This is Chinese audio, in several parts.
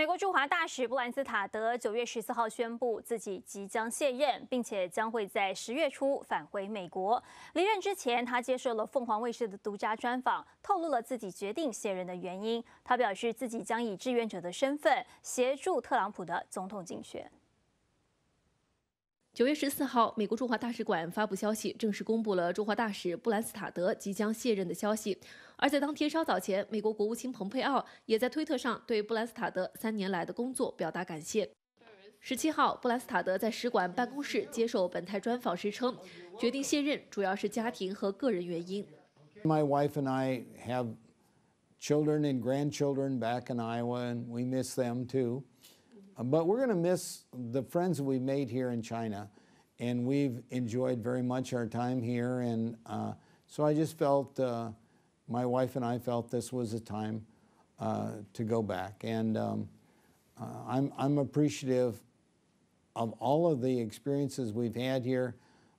美国驻华大使布兰斯塔德九月十四号宣布自己即将卸任，并且将会在十月初返回美国。离任之前，他接受了凤凰卫视的独家专访，透露了自己决定卸任的原因。他表示，自己将以志愿者的身份协助特朗普的总统竞选。九月十四号，美国驻华大使馆发布消息，正式公布了驻华大使布兰斯塔德即将卸任的消息。而在当天稍早前，美国国务卿蓬佩奥也在推特上对布兰斯塔德三年来的工作表达感谢。十七号，布兰斯塔德在使馆办公室接受本台专访时称，决定卸任主要是家庭和个人原因。My wife and I have children and grandchildren back in Iowa, and we miss them too. But we're going to miss the friends we made here in China. And we've enjoyed very much our time here. And uh, so I just felt, uh, my wife and I felt this was a time uh, to go back. And um, uh, I'm, I'm appreciative of all of the experiences we've had here,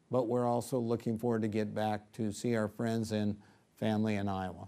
but we're also looking forward to get back to see our friends and family in Iowa.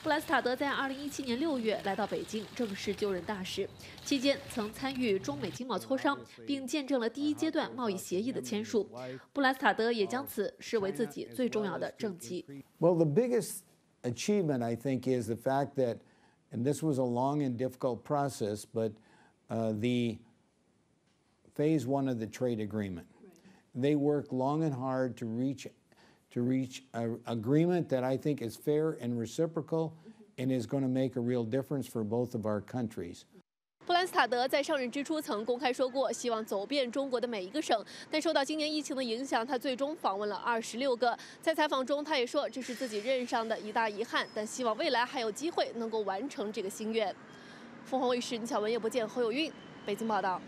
布莱斯塔德在2017年6月来到北京，正式就任大使，期间曾参与中美经贸磋商，并见证了第一阶段贸易协议的签署。布莱斯塔德也将此视为自己最重要的政绩。Well, the biggest achievement I think is the fact that, and this was a long and difficult process, but the phase one of the trade agreement, they worked long and hard to reach. to reach an agreement that I think is fair and reciprocal, and is going to make a real difference for both of our countries. 布兰斯塔德在上任之初曾公开说过，希望走遍中国的每一个省，但受到今年疫情的影响，他最终访问了二十六个。在采访中，他也说这是自己任上的一大遗憾，但希望未来还有机会能够完成这个心愿。凤凰卫视李巧文、叶不见、侯友运，北京报道。